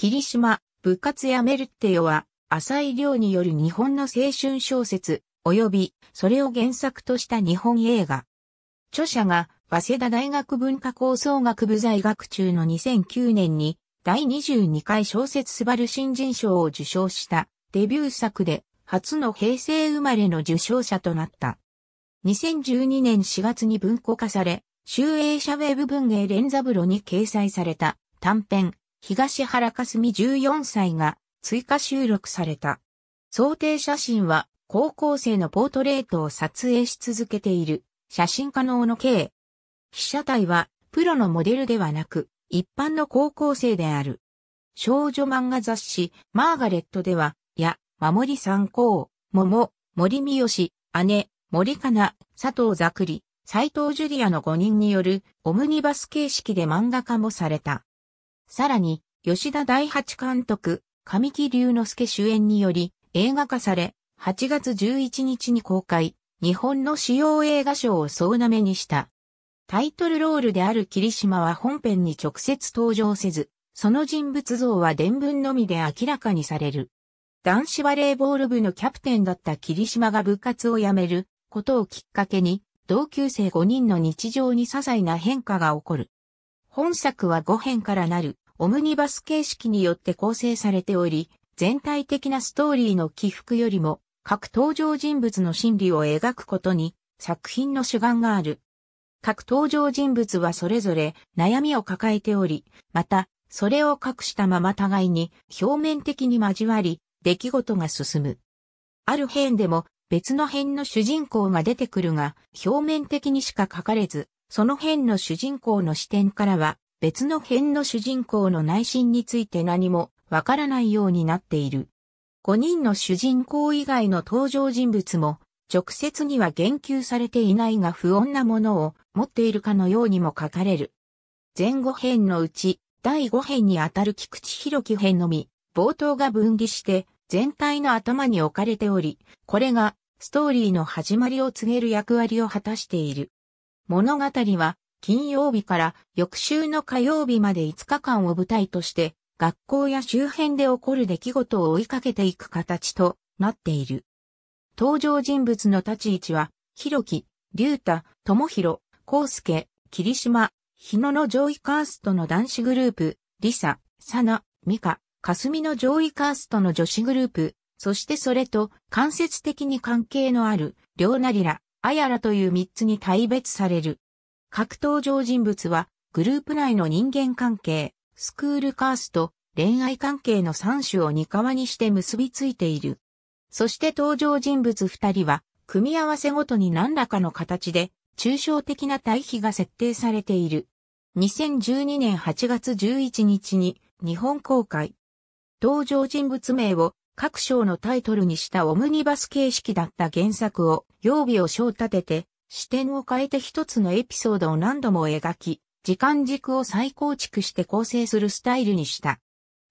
霧島、部活やメルテヨは、浅井亮による日本の青春小説、及び、それを原作とした日本映画。著者が、早稲田大学文化構想学部在学中の2009年に、第22回小説スバル新人賞を受賞した、デビュー作で、初の平成生まれの受賞者となった。2012年4月に文庫化され、集英社ウェブ文芸連座風呂に掲載された短編、東原かすみ14歳が追加収録された。想定写真は高校生のポートレートを撮影し続けている写真家の小野慶。被写体はプロのモデルではなく一般の高校生である。少女漫画雑誌マーガレットでは、や、守り参考、桃、森三好、姉、森かな、佐藤ざくり、斎藤ジュリアの5人によるオムニバス形式で漫画化もされた。さらに、吉田大八監督、神木隆之介主演により映画化され、8月11日に公開、日本の主要映画賞を総なめにした。タイトルロールである霧島は本編に直接登場せず、その人物像は伝聞のみで明らかにされる。男子バレーボール部のキャプテンだった霧島が部活を辞めることをきっかけに、同級生5人の日常に些細な変化が起こる。本作は5編からなるオムニバス形式によって構成されており、全体的なストーリーの起伏よりも各登場人物の心理を描くことに作品の主眼がある。各登場人物はそれぞれ悩みを抱えており、また、それを隠したまま互いに表面的に交わり、出来事が進む。ある編でも別の編の主人公が出てくるが、表面的にしか書かれず、その辺の主人公の視点からは、別の辺の主人公の内心について何もわからないようになっている。5人の主人公以外の登場人物も、直接には言及されていないが不穏なものを持っているかのようにも書かれる。前後編のうち、第5編にあたる菊池博樹編のみ、冒頭が分離して全体の頭に置かれており、これがストーリーの始まりを告げる役割を果たしている。物語は金曜日から翌週の火曜日まで5日間を舞台として学校や周辺で起こる出来事を追いかけていく形となっている。登場人物の立ち位置は、広木、龍太、智う康介、霧島、日野の上位カーストの男子グループ、リサ、サナ、ミカ、霞の上位カーストの女子グループ、そしてそれと間接的に関係のある、両ょなりら、アヤラという3つに大別される。格闘上人物は、グループ内の人間関係、スクールカースト、恋愛関係の3種を二皮にして結びついている。そして登場人物2人は、組み合わせごとに何らかの形で、抽象的な対比が設定されている。2012年8月11日に日本公開。登場人物名を各章のタイトルにしたオムニバス形式だった原作を、曜日を章立てて、視点を変えて一つのエピソードを何度も描き、時間軸を再構築して構成するスタイルにした。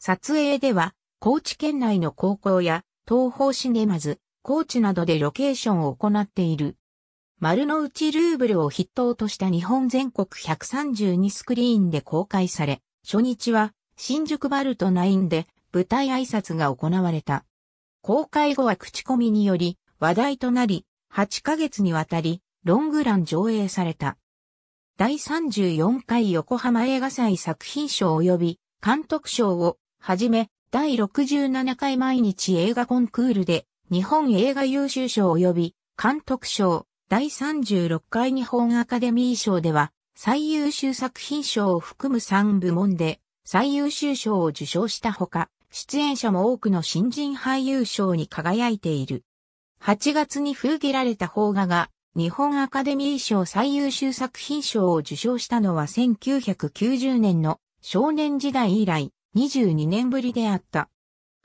撮影では、高知県内の高校や、東方シネマズ、高知などでロケーションを行っている。丸の内ルーブルを筆頭とした日本全国132スクリーンで公開され、初日は新宿バルト9で舞台挨拶が行われた。公開後は口コミにより話題となり、8ヶ月にわたりロングラン上映された。第34回横浜映画祭作品賞及び監督賞をはじめ、第67回毎日映画コンクールで日本映画優秀賞及び監督賞、第36回日本アカデミー賞では最優秀作品賞を含む3部門で最優秀賞を受賞したほか、出演者も多くの新人俳優賞に輝いている。8月に封切られた邦画が日本アカデミー賞最優秀作品賞を受賞したのは1990年の少年時代以来22年ぶりであった。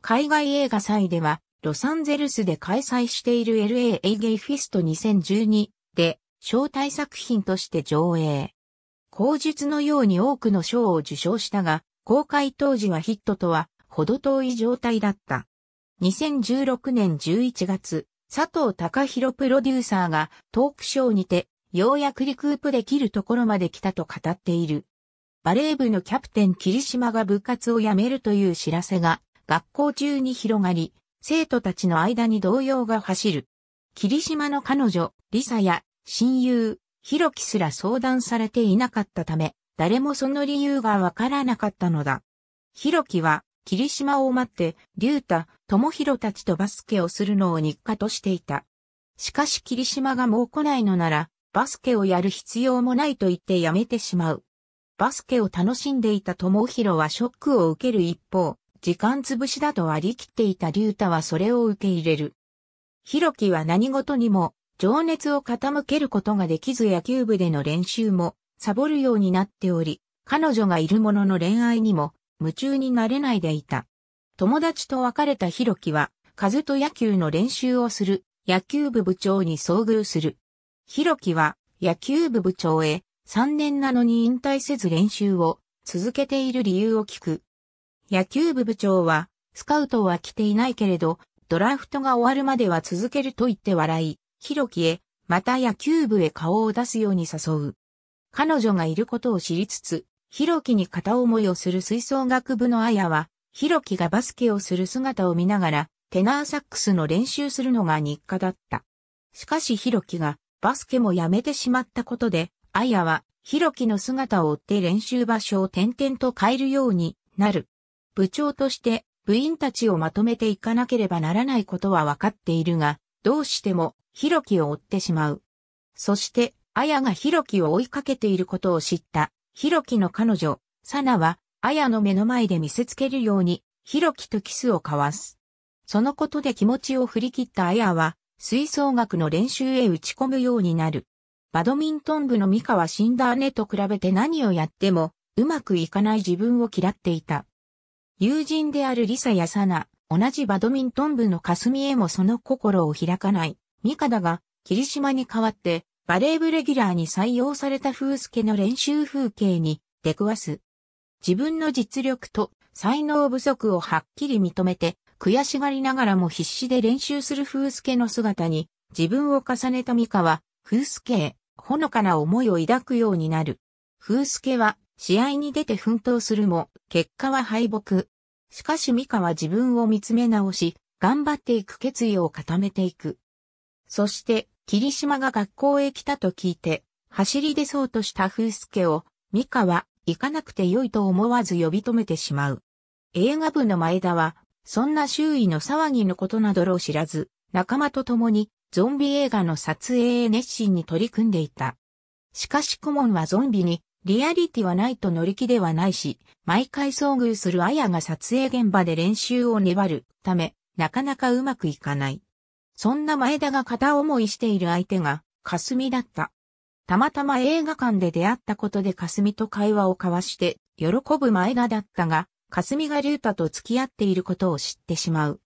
海外映画祭ではロサンゼルスで開催している LA エイゲイフィスト2012で招待作品として上映。口述のように多くの賞を受賞したが、公開当時はヒットとはほど遠い状態だった。2016年11月、佐藤隆弘プロデューサーがトークショーにて、ようやくリクープできるところまで来たと語っている。バレー部のキャプテン霧島が部活を辞めるという知らせが学校中に広がり、生徒たちの間に動揺が走る。霧島の彼女、リサや親友、ヒロキすら相談されていなかったため、誰もその理由がわからなかったのだ。ヒロキは霧島を待って、竜太、智弘たちとバスケをするのを日課としていた。しかし霧島がもう来ないのなら、バスケをやる必要もないと言ってやめてしまう。バスケを楽しんでいた智弘はショックを受ける一方、時間潰しだと割り切っていた竜太はそれを受け入れる。弘樹は何事にも情熱を傾けることができず野球部での練習もサボるようになっており、彼女がいるものの恋愛にも夢中になれないでいた。友達と別れた弘樹は、風と野球の練習をする野球部部長に遭遇する。弘樹は野球部部長へ3年なのに引退せず練習を続けている理由を聞く。野球部部長は、スカウトは来ていないけれど、ドラフトが終わるまでは続けると言って笑い、弘樹へ、また野球部へ顔を出すように誘う。彼女がいることを知りつつ、ヒロキに片思いをする吹奏楽部のアヤは、ヒロキがバスケをする姿を見ながら、テナーサックスの練習するのが日課だった。しかしヒロキがバスケもやめてしまったことで、アヤはヒロキの姿を追って練習場所を点々と変えるようになる。部長として部員たちをまとめていかなければならないことはわかっているが、どうしてもヒロキを追ってしまう。そして、アヤがヒロキを追いかけていることを知ったヒロキの彼女、サナは、アヤの目の前で見せつけるように、ヒロキとキスを交わす。そのことで気持ちを振り切ったアヤは、吹奏楽の練習へ打ち込むようになる。バドミントン部のミカは死んだ姉と比べて何をやっても、うまくいかない自分を嫌っていた。友人であるリサやサナ、同じバドミントン部のカスミへもその心を開かない、ミカだが、霧島に代わって、バレー部レギュラーに採用された風助の練習風景に出くわす。自分の実力と才能不足をはっきり認めて、悔しがりながらも必死で練習する風助の姿に、自分を重ねた美香は、風助へ、ほのかな思いを抱くようになる。風助は、試合に出て奮闘するも、結果は敗北。しかし美香は自分を見つめ直し、頑張っていく決意を固めていく。そして、霧島が学校へ来たと聞いて、走り出そうとした風助を、美香は行かなくてよいと思わず呼び止めてしまう。映画部の前田は、そんな周囲の騒ぎのことなどを知らず、仲間と共にゾンビ映画の撮影へ熱心に取り組んでいた。しかし顧問はゾンビに、リアリティはないと乗り気ではないし、毎回遭遇するアヤが撮影現場で練習を粘るため、なかなかうまくいかない。そんな前田が片思いしている相手が、霞だった。たまたま映画館で出会ったことで霞と会話を交わして、喜ぶ前田だったが、霞が竜太と付き合っていることを知ってしまう。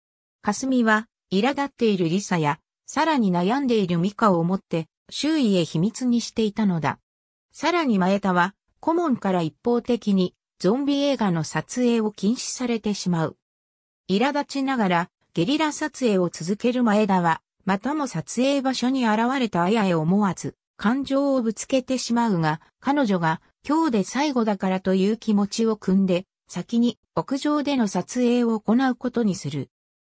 霞は、苛立っているリサや、さらに悩んでいるミカを思って、周囲へ秘密にしていたのだ。さらに前田は、顧問から一方的に、ゾンビ映画の撮影を禁止されてしまう。苛立ちながら、ゲリラ撮影を続ける前田は、またも撮影場所に現れた綾へ思わず、感情をぶつけてしまうが、彼女が今日で最後だからという気持ちを汲んで、先に屋上での撮影を行うことにする。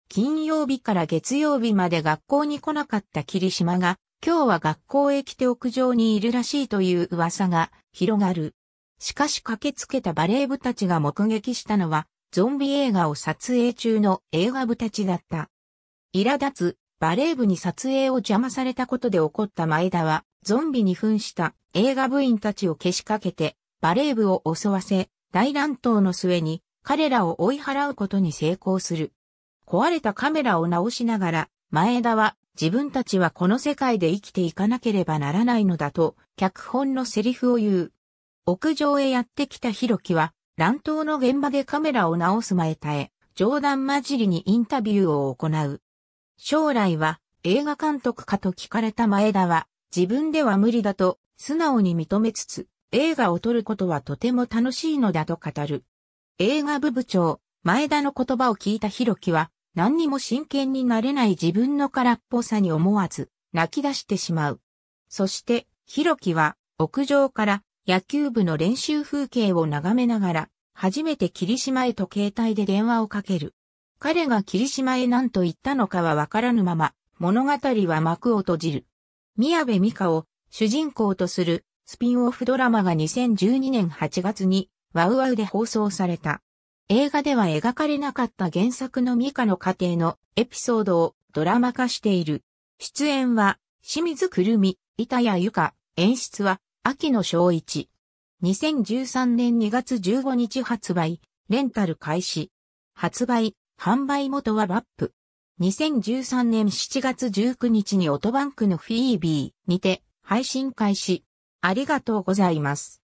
金曜日から月曜日まで学校に来なかった霧島が、今日は学校へ来て屋上にいるらしいという噂が広がる。しかし駆けつけたバレー部たちが目撃したのは、ゾンビ映画を撮影中の映画部たちだった。苛立つ、バレー部に撮影を邪魔されたことで起こった前田は、ゾンビに扮した映画部員たちを消しかけて、バレー部を襲わせ、大乱闘の末に彼らを追い払うことに成功する。壊れたカメラを直しながら、前田は自分たちはこの世界で生きていかなければならないのだと、脚本のセリフを言う。屋上へやってきたロキは、乱闘の現場でカメラを直す前田へ、冗談交じりにインタビューを行う。将来は映画監督かと聞かれた前田は、自分では無理だと素直に認めつつ、映画を撮ることはとても楽しいのだと語る。映画部部長、前田の言葉を聞いた弘樹は、何にも真剣になれない自分の空っぽさに思わず、泣き出してしまう。そして、弘樹は、屋上から野球部の練習風景を眺めながら、初めて霧島へと携帯で電話をかける。彼が霧島へ何と言ったのかはわからぬまま、物語は幕を閉じる。宮部美香を主人公とするスピンオフドラマが2012年8月にワウワウで放送された。映画では描かれなかった原作の美香の家庭のエピソードをドラマ化している。出演は清水くるみ、板谷由香、演出は秋野正一。2013年2月15日発売、レンタル開始。発売、販売元はバップ。2013年7月19日にオトバンクのフィービーにて配信開始。ありがとうございます。